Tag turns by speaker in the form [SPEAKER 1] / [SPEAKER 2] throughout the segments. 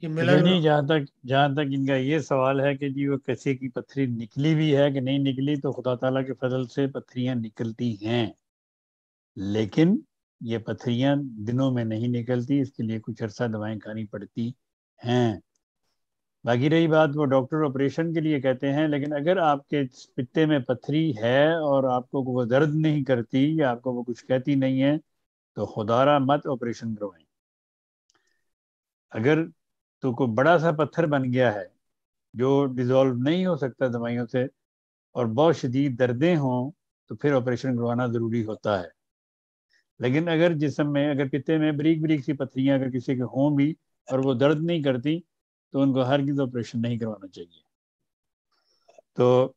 [SPEAKER 1] कि मिला नहीं जहाँ तक जहाँ तक इनका ये सवाल है कि जी वो कैसे की पत्थरी निकली भी है कि नहीं निकली तो खुदा ताला के फजल से पत्थरियाँ निकलती हैं लेकिन ये पत्थरियाँ दिनों में नहीं निकलती इसके लिए कुछ अरसा दवाएं खानी पड़ती हैं बाकी रही बात वो डॉक्टर ऑपरेशन के लिए कहते हैं लेकिन अगर आपके पिते में पत्थरी है और आपको वो दर्द नहीं करती या आपको वो कुछ कहती नहीं है तो खुदारा मत ऑपरेशन करवाएं अगर तो कोई बड़ा सा पत्थर बन गया है जो डिज़ोल्व नहीं हो सकता दवाइयों से और बहुत शदीद दर्दें हों तो फिर ऑपरेशन करवाना ज़रूरी होता है लेकिन अगर जिसम में अगर पिते में बरीक बरीक सी पथरियाँ अगर किसी के हों भी और वो दर्द नहीं करती तो उनको हर किसी ऑपरेशन नहीं करवाना चाहिए तो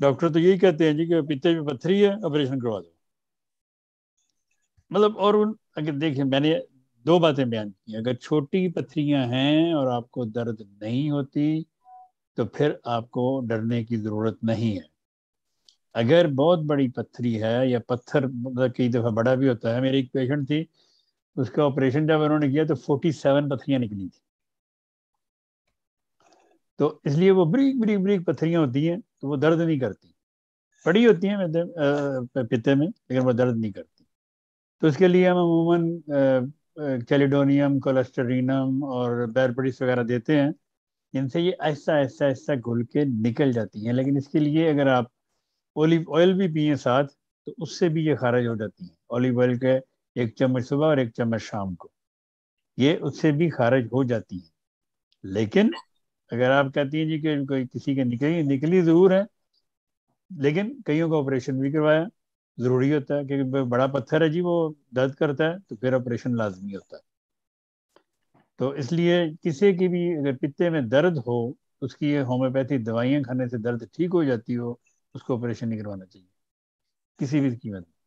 [SPEAKER 1] डॉक्टर तो यही कहते हैं जी कि पिते में पथरी है ऑपरेशन करवा दो मतलब और उन अगर देखें मैंने दो बातें बयान की अगर छोटी पथरियां हैं और आपको दर्द नहीं होती तो फिर आपको डरने की ज़रूरत नहीं है अगर बहुत बड़ी पत्थरी है या पत्थर मतलब कई दफ़ा बड़ा भी होता है मेरी एक पेशेंट थी उसका ऑपरेशन जब उन्होंने किया तो 47 पथरियां निकली थी तो इसलिए वो ब्रीक ब्रीक ब्रीक पत्थरियां होती हैं तो वो दर्द नहीं करती बड़ी होती हैं पिते में लेकिन वो दर्द नहीं करती तो उसके लिए हम अमूमन कैलिडोनियम कोलेस्टरिनम और बैरबडिस वगैरह देते हैं इनसे ये ऐसा ऐसा ऐसा घुल के निकल जाती हैं लेकिन इसके लिए अगर आप ओलिव ऑयल भी पिए साथ तो उससे भी ये खारिज हो जाती हैं ओलिव ऑयल के एक चम्मच सुबह और एक चम्मच शाम को ये उससे भी खारिज हो जाती हैं लेकिन अगर आप कहती हैं जी कि कोई किसी के निकली निकली ज़रूर है लेकिन कईयों का ऑपरेशन भी करवाया ज़रूरी होता है क्योंकि बड़ा पत्थर है जी वो दर्द करता है तो फिर ऑपरेशन लाजमी होता है तो इसलिए किसी की भी अगर पित्ते में दर्द हो उसकी ये होम्योपैथी दवाइयाँ खाने से दर्द ठीक हो जाती हो उसको ऑपरेशन नहीं करवाना चाहिए किसी भी कीमत में